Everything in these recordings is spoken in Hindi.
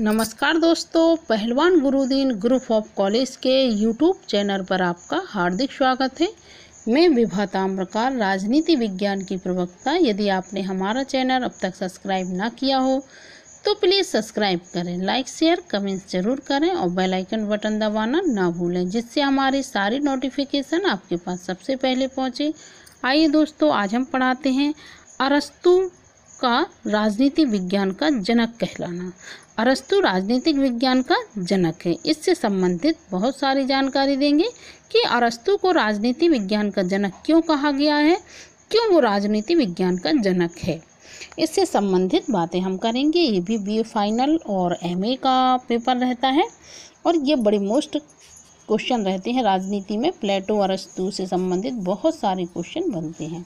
नमस्कार दोस्तों Pahalwan Gurudin group of college के यूट्यूब चैनल पर आपका हार्दिक स्वागत है मैं विभा ताम्रकार राजनीति विज्ञान की प्रवक्ता यदि आपने हमारा चैनल अब तक सब्सक्राइब ना किया हो तो प्लीज़ सब्सक्राइब करें लाइक शेयर कमेंट्स जरूर करें और बेल आइकन बटन दबाना ना भूलें जिससे हमारी सारी नोटिफिकेशन आपके पास सबसे पहले पहुँचे आइए दोस्तों आज हम पढ़ाते हैं अरस्तु का राजनीति विज्ञान का जनक कहलाना अरस्तु राजनीतिक विज्ञान का जनक है इससे संबंधित बहुत सारी जानकारी देंगे कि अरस्तु को राजनीति विज्ञान का जनक क्यों कहा गया है क्यों वो राजनीति विज्ञान का जनक है इससे संबंधित बातें हम करेंगे ये भी बी फाइनल और एम का पेपर रहता है और ये बड़े मोस्ट क्वेश्चन रहते हैं राजनीति में प्लेटो अरस्तु से संबंधित बहुत सारे क्वेश्चन बनते हैं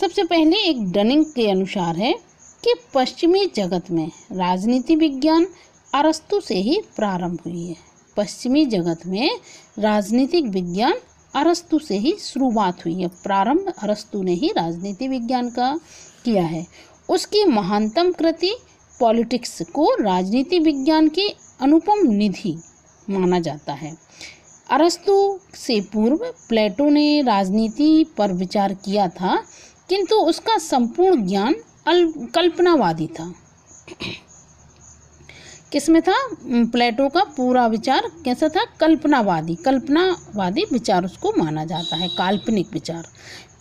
सबसे पहले एक डनिंग के अनुसार है कि पश्चिमी जगत में राजनीति विज्ञान अरस्तु से ही प्रारंभ हुई है पश्चिमी जगत में राजनीतिक विज्ञान अरस्तु से ही शुरुआत हुई है प्रारंभ अरस्तु ने ही राजनीति विज्ञान का किया है उसकी महानतम कृति पॉलिटिक्स को राजनीति विज्ञान की अनुपम निधि माना जाता है अरस्तु से पूर्व प्लेटो ने राजनीति पर विचार किया था किंतु उसका संपूर्ण ज्ञान कल्पनावादी था किसमें था प्लेटो का पूरा विचार कैसा था कल्पनावादी कल्पनावादी विचार उसको माना जाता है काल्पनिक विचार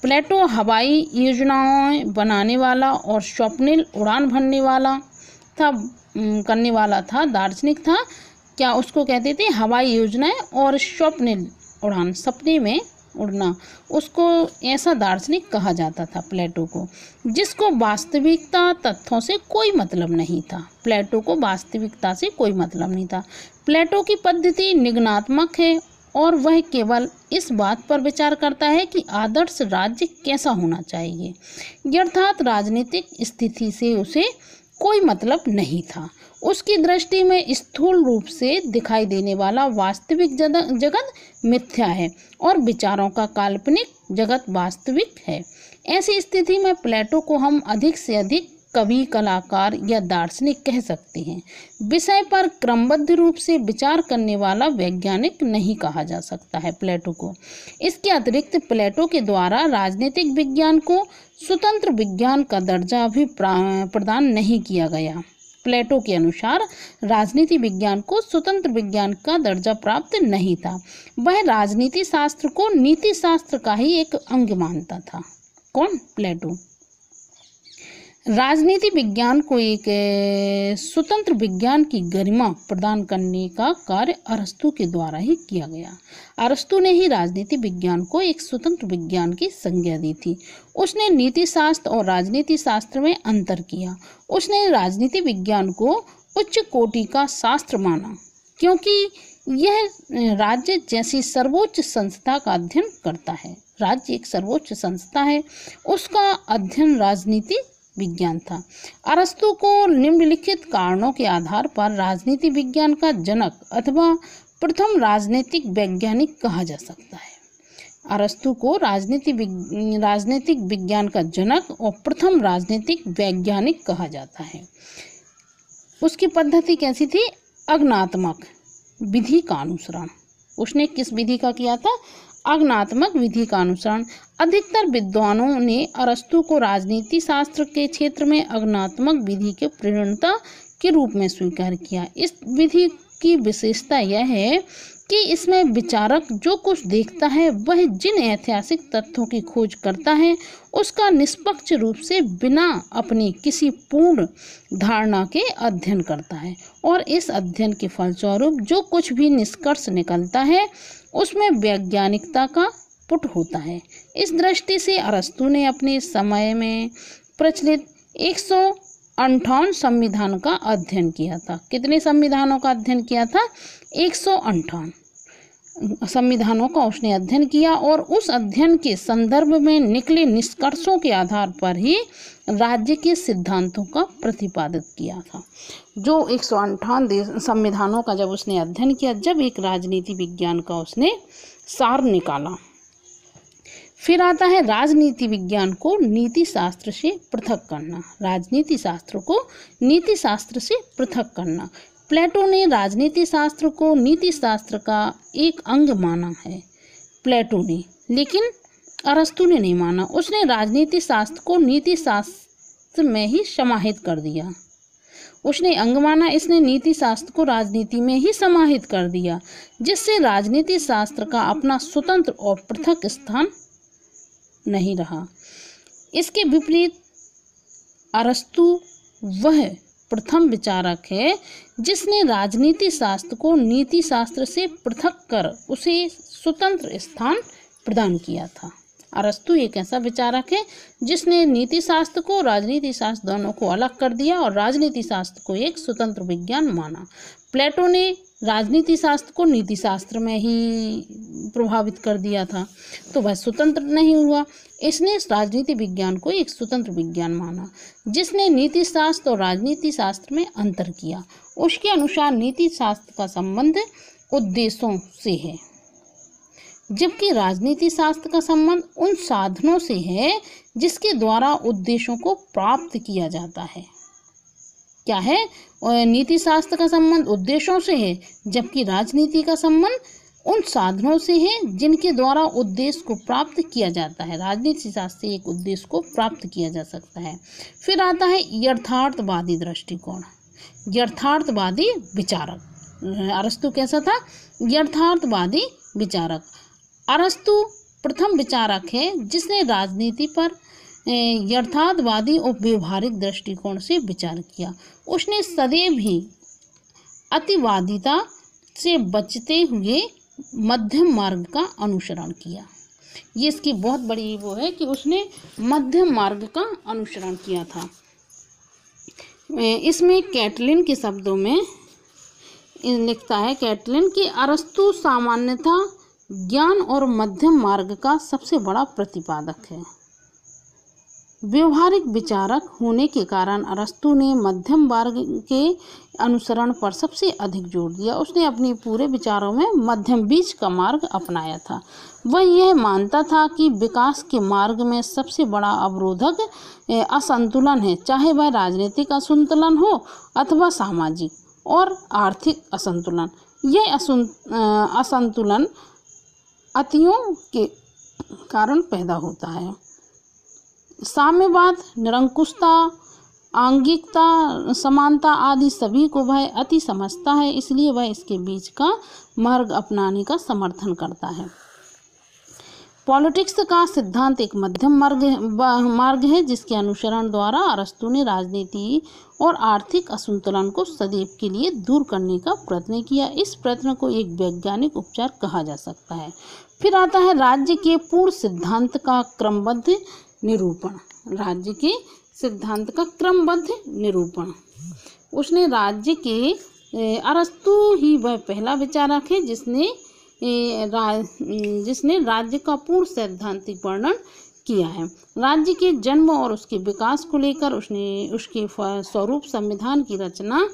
प्लेटो हवाई योजनाएं बनाने वाला और स्वप्निल उड़ान भरने वाला था करने वाला था दार्शनिक था क्या उसको कहते थे हवाई योजनाएं और स्वप्निल उड़ान सपने में उड़ना उसको ऐसा दार्शनिक कहा जाता था प्लेटो को जिसको वास्तविकता तथ्यों से कोई मतलब नहीं था प्लेटो को वास्तविकता से कोई मतलब नहीं था प्लेटो की पद्धति निगनात्मक है और वह केवल इस बात पर विचार करता है कि आदर्श राज्य कैसा होना चाहिए अर्थात राजनीतिक स्थिति से उसे कोई मतलब नहीं था उसकी दृष्टि में स्थूल रूप से दिखाई देने वाला वास्तविक जगत मिथ्या है और विचारों का काल्पनिक जगत वास्तविक है ऐसी स्थिति में प्लेटो को हम अधिक से अधिक कवि कलाकार या दार्शनिक कह सकते हैं विषय पर क्रमबद्ध रूप से विचार करने वाला वैज्ञानिक नहीं कहा जा सकता है प्लेटो को इसके अतिरिक्त प्लेटो के द्वारा राजनीतिक विज्ञान को स्वतंत्र विज्ञान का दर्जा भी प्रदान नहीं किया गया प्लेटो के अनुसार राजनीति विज्ञान को स्वतंत्र विज्ञान का दर्जा प्राप्त नहीं था वह राजनीति शास्त्र को नीति शास्त्र का ही एक अंग मानता था कौन प्लेटो राजनीति विज्ञान को एक स्वतंत्र विज्ञान की गरिमा प्रदान करने का कार्य अरस्तु के द्वारा ही किया गया अरस्तु ने ही राजनीति विज्ञान को एक स्वतंत्र विज्ञान की संज्ञा दी थी उसने नीति शास्त्र और राजनीति शास्त्र में अंतर किया उसने राजनीति विज्ञान को उच्च कोटि का शास्त्र माना क्योंकि यह राज्य जैसी सर्वोच्च संस्था का अध्ययन करता है राज्य एक सर्वोच्च संस्था है उसका अध्ययन राजनीति विज्ञान था अरस्तु को निम्नलिखित कारणों के आधार पर राजनीति विज्ञान का जनक अथवा प्रथम राजनीतिक वैज्ञानिक कहा जा सकता है अरस्तु को राजनीति राजनीतिक विज्ञान का जनक और प्रथम राजनीतिक वैज्ञानिक कहा जाता है उसकी पद्धति कैसी थी अग्नात्मक विधि का अनुसरण उसने किस विधि का किया था अग्नात्मक विधि का अनुसरण अधिकतर विद्वानों ने अरस्तु को राजनीति शास्त्र के क्षेत्र में अग्नात्मक विधि के प्रेरणता के रूप में स्वीकार किया इस विधि की विशेषता यह है कि इसमें विचारक जो कुछ देखता है वह जिन ऐतिहासिक तथ्यों की खोज करता है उसका निष्पक्ष रूप से बिना अपनी किसी पूर्ण धारणा के अध्ययन करता है और इस अध्ययन के फलस्वरूप जो कुछ भी निष्कर्ष निकलता है उसमें वैज्ञानिकता का पुट होता है इस दृष्टि से अरस्तु ने अपने समय में प्रचलित एक सौ अंठावन संविधान का अध्ययन किया था कितने संविधानों का अध्ययन किया था एक सौ अंठावन संविधानों का उसने अध्ययन किया और उस अध्ययन के संदर्भ में निकले निष्कर्षों के आधार पर ही राज्य के सिद्धांतों का प्रतिपादित किया था जो एक सौ अंठावन संविधानों का जब उसने अध्ययन किया जब एक राजनीति विज्ञान का उसने सार निकाला फिर आता है राजनीति विज्ञान को नीति शास्त्र से पृथक करना राजनीति शास्त्र को नीति शास्त्र से पृथक करना प्लेटो ने राजनीति शास्त्र को नीति शास्त्र का एक अंग माना है प्लेटो ने लेकिन अरस्तु ने नहीं माना उसने राजनीति शास्त्र को नीति शास्त्र में ही समाहित कर दिया उसने अंग माना इसने नीति शास्त्र को राजनीति में ही समाहित कर दिया जिससे राजनीति शास्त्र का अपना स्वतंत्र और पृथक स्थान नहीं रहा इसके विपरीत अरस्तु वह प्रथम विचारक है जिसने राजनीति शास्त्र को नीति शास्त्र से पृथक कर उसे स्वतंत्र स्थान प्रदान किया था अरस्तु एक ऐसा विचारक है जिसने नीति शास्त्र को राजनीति शास्त्र दोनों को अलग कर दिया और राजनीति शास्त्र को एक स्वतंत्र विज्ञान माना प्लेटो ने राजनीति शास्त्र को नीति शास्त्र में ही प्रभावित कर दिया था तो वह स्वतंत्र नहीं हुआ इसने राजनीति विज्ञान को एक स्वतंत्र विज्ञान माना जिसने नीति शास्त्र और राजनीति शास्त्र में अंतर किया उसके अनुसार नीति शास्त्र का संबंध उद्देश्यों से है जबकि राजनीति शास्त्र का संबंध उन साधनों से है जिसके द्वारा उद्देश्यों को प्राप्त किया जाता है क्या है नीति शास्त्र का संबंध उद्देश्यों से है जबकि राजनीति का संबंध उन साधनों से है जिनके द्वारा उद्देश्य को प्राप्त किया जाता है राजनीति शास्त्र से एक उद्देश्य को प्राप्त किया जा सकता है फिर आता है यथार्थवादी दृष्टिकोण यथार्थवादी विचारक अरस्तु कैसा था यथार्थवादी विचारक अरस्तु प्रथम विचारक है जिसने राजनीति पर यथार्थवादी और व्यवहारिक दृष्टिकोण से विचार किया उसने सदैव ही अतिवादिता से बचते हुए मध्यम मार्ग का अनुसरण किया ये इसकी बहुत बड़ी वो है कि उसने मध्यम मार्ग का अनुसरण किया था इसमें कैटलिन के शब्दों में लिखता है कैटलिन की अरस्तु सामान्यता ज्ञान और मध्यम मार्ग का सबसे बड़ा प्रतिपादक है व्यवहारिक विचारक होने के कारण अरस्तु ने मध्यम वर्ग के अनुसरण पर सबसे अधिक जोर दिया उसने अपने पूरे विचारों में मध्यम बीज का मार्ग अपनाया था वह यह मानता था कि विकास के मार्ग में सबसे बड़ा अवरोधक असंतुलन है चाहे वह राजनीतिक असंतुलन हो अथवा सामाजिक और आर्थिक असंतुलन यह असंतुलन अतियों के कारण पैदा होता है साम्यवाद निरंकुशता आंगिकता समानता आदि सभी को वह अति समझता है इसलिए वह इसके बीच का मार्ग अपनाने का समर्थन करता है पॉलिटिक्स का सिद्धांत एक मध्यम मार्ग मार्ग है जिसके अनुसरण द्वारा अरस्तु ने राजनीति और आर्थिक असंतुलन को सदैव के लिए दूर करने का प्रयत्न किया इस प्रयत्न को एक वैज्ञानिक उपचार कहा जा सकता है फिर आता है राज्य के पूर्ण सिद्धांत का क्रमबद्ध निरूपण राज्य के सिद्धांत का क्रमबद्ध निरूपण उसने राज्य के अरस्तु ही वह पहला विचारक है जिसने जिसने राज्य का पूर्ण सैद्धांतिक वर्णन किया है राज्य के जन्म और उसके विकास को लेकर उसने उसके स्वरूप संविधान की रचना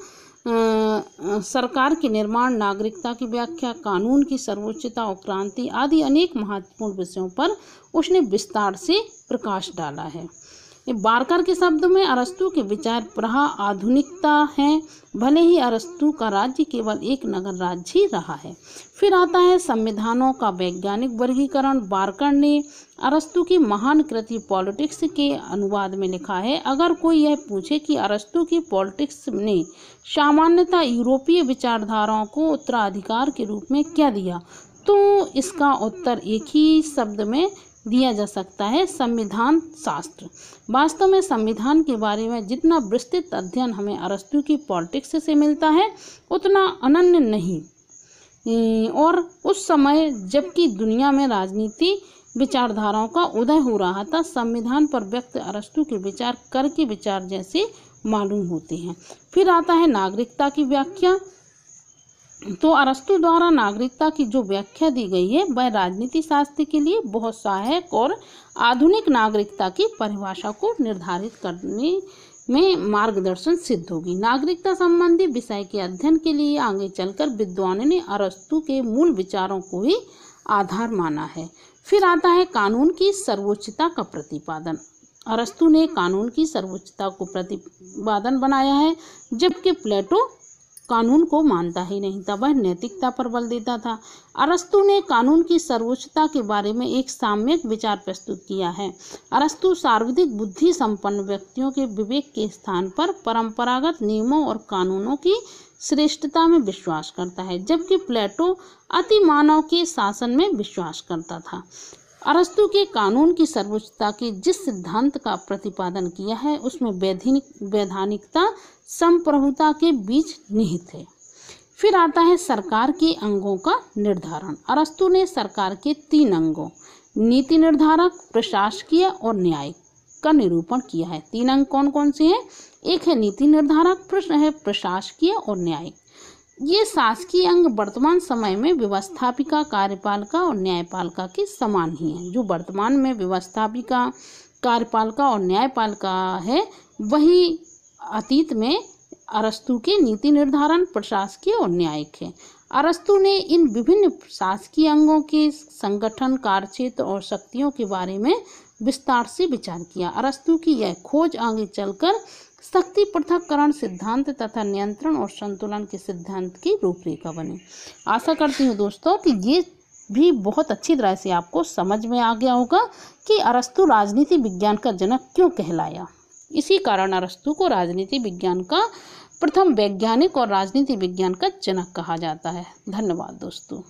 सरकार के निर्माण नागरिकता की व्याख्या कानून की सर्वोच्चता और क्रांति आदि अनेक महत्वपूर्ण विषयों पर उसने विस्तार से प्रकाश डाला है बारकर के शब्द में अरस्तु के विचार प्रहा आधुनिकता है भले ही अरस्तु का राज्य केवल एक नगर राज्य ही रहा है फिर आता है संविधानों का वैज्ञानिक वर्गीकरण बारकर ने अरस्तु की महान कृति पॉलिटिक्स के अनुवाद में लिखा है अगर कोई यह पूछे कि अरस्तु की पॉलिटिक्स ने सामान्यतः यूरोपीय विचारधाराओं को उत्तराधिकार के रूप में क्या दिया तो इसका उत्तर एक ही शब्द में दिया जा सकता है संविधान शास्त्र वास्तव में संविधान के बारे में जितना विस्तृत अध्ययन हमें अरस्तु की पॉलिटिक्स से मिलता है उतना अनन्य नहीं और उस समय जबकि दुनिया में राजनीति विचारधाराओं का उदय हो रहा था संविधान पर व्यक्त अरस्तु के विचार कर के विचार जैसे मालूम होते हैं फिर आता है नागरिकता की व्याख्या तो अरस्तु द्वारा नागरिकता की जो व्याख्या दी गई है वह राजनीति शास्त्र के लिए बहुत सहायक और आधुनिक नागरिकता की परिभाषा को निर्धारित करने में मार्गदर्शन सिद्ध होगी नागरिकता संबंधी विषय के अध्ययन के लिए आगे चलकर विद्वानों ने अरस्तु के मूल विचारों को ही आधार माना है फिर आता है कानून की सर्वोच्चता का प्रतिपादन अरस्तु ने कानून की सर्वोच्चता को प्रतिपादन बनाया है जबकि प्लेटो कानून को मानता ही नहीं था वह नैतिकता पर बल देता था अरस्तु ने कानून की सर्वोच्चता के बारे में एक साम्यक विचार प्रस्तुत किया है अरस्तु सार्वधिक बुद्धि संपन्न व्यक्तियों के विवेक के स्थान पर परंपरागत नियमों और कानूनों की श्रेष्ठता में विश्वास करता है जबकि प्लेटो अति मानव के शासन में विश्वास करता था अरस्तु के कानून की सर्वोच्चता के जिस सिद्धांत का प्रतिपादन किया है उसमें वैधानिक वैधानिकता संप्रभुता के बीच निहित है फिर आता है सरकार के अंगों का निर्धारण अरस्तु ने सरकार के तीन अंगों नीति निर्धारक प्रशासकीय और न्यायिक का निरूपण किया है तीन अंग कौन कौन से हैं एक है नीति निर्धारक प्रश्न है प्रशासकीय और न्यायिक ये शासकीय अंग वर्तमान समय में व्यवस्थापिका कार्यपालिका और न्यायपालिका के समान ही हैं जो वर्तमान में व्यवस्थापिका कार्यपालिका और न्यायपालिका है वही अतीत में अरस्तु के नीति निर्धारण प्रशासकीय और न्यायिक है अरस्तु ने इन विभिन्न शासकीय अंगों के संगठन कार्यक्षेत्र और शक्तियों के बारे में विस्तार से विचार किया अरस्तु की यह खोज आगे चलकर शक्ति पृथककरण सिद्धांत तथा नियंत्रण और संतुलन के सिद्धांत की रूपरेखा बने आशा करती हूँ दोस्तों कि ये भी बहुत अच्छी तरह से आपको समझ में आ गया होगा कि अरस्तु राजनीति विज्ञान का जनक क्यों कहलाया इसी कारण अरस्तु को राजनीति विज्ञान का प्रथम वैज्ञानिक और राजनीति विज्ञान का जनक कहा जाता है धन्यवाद दोस्तों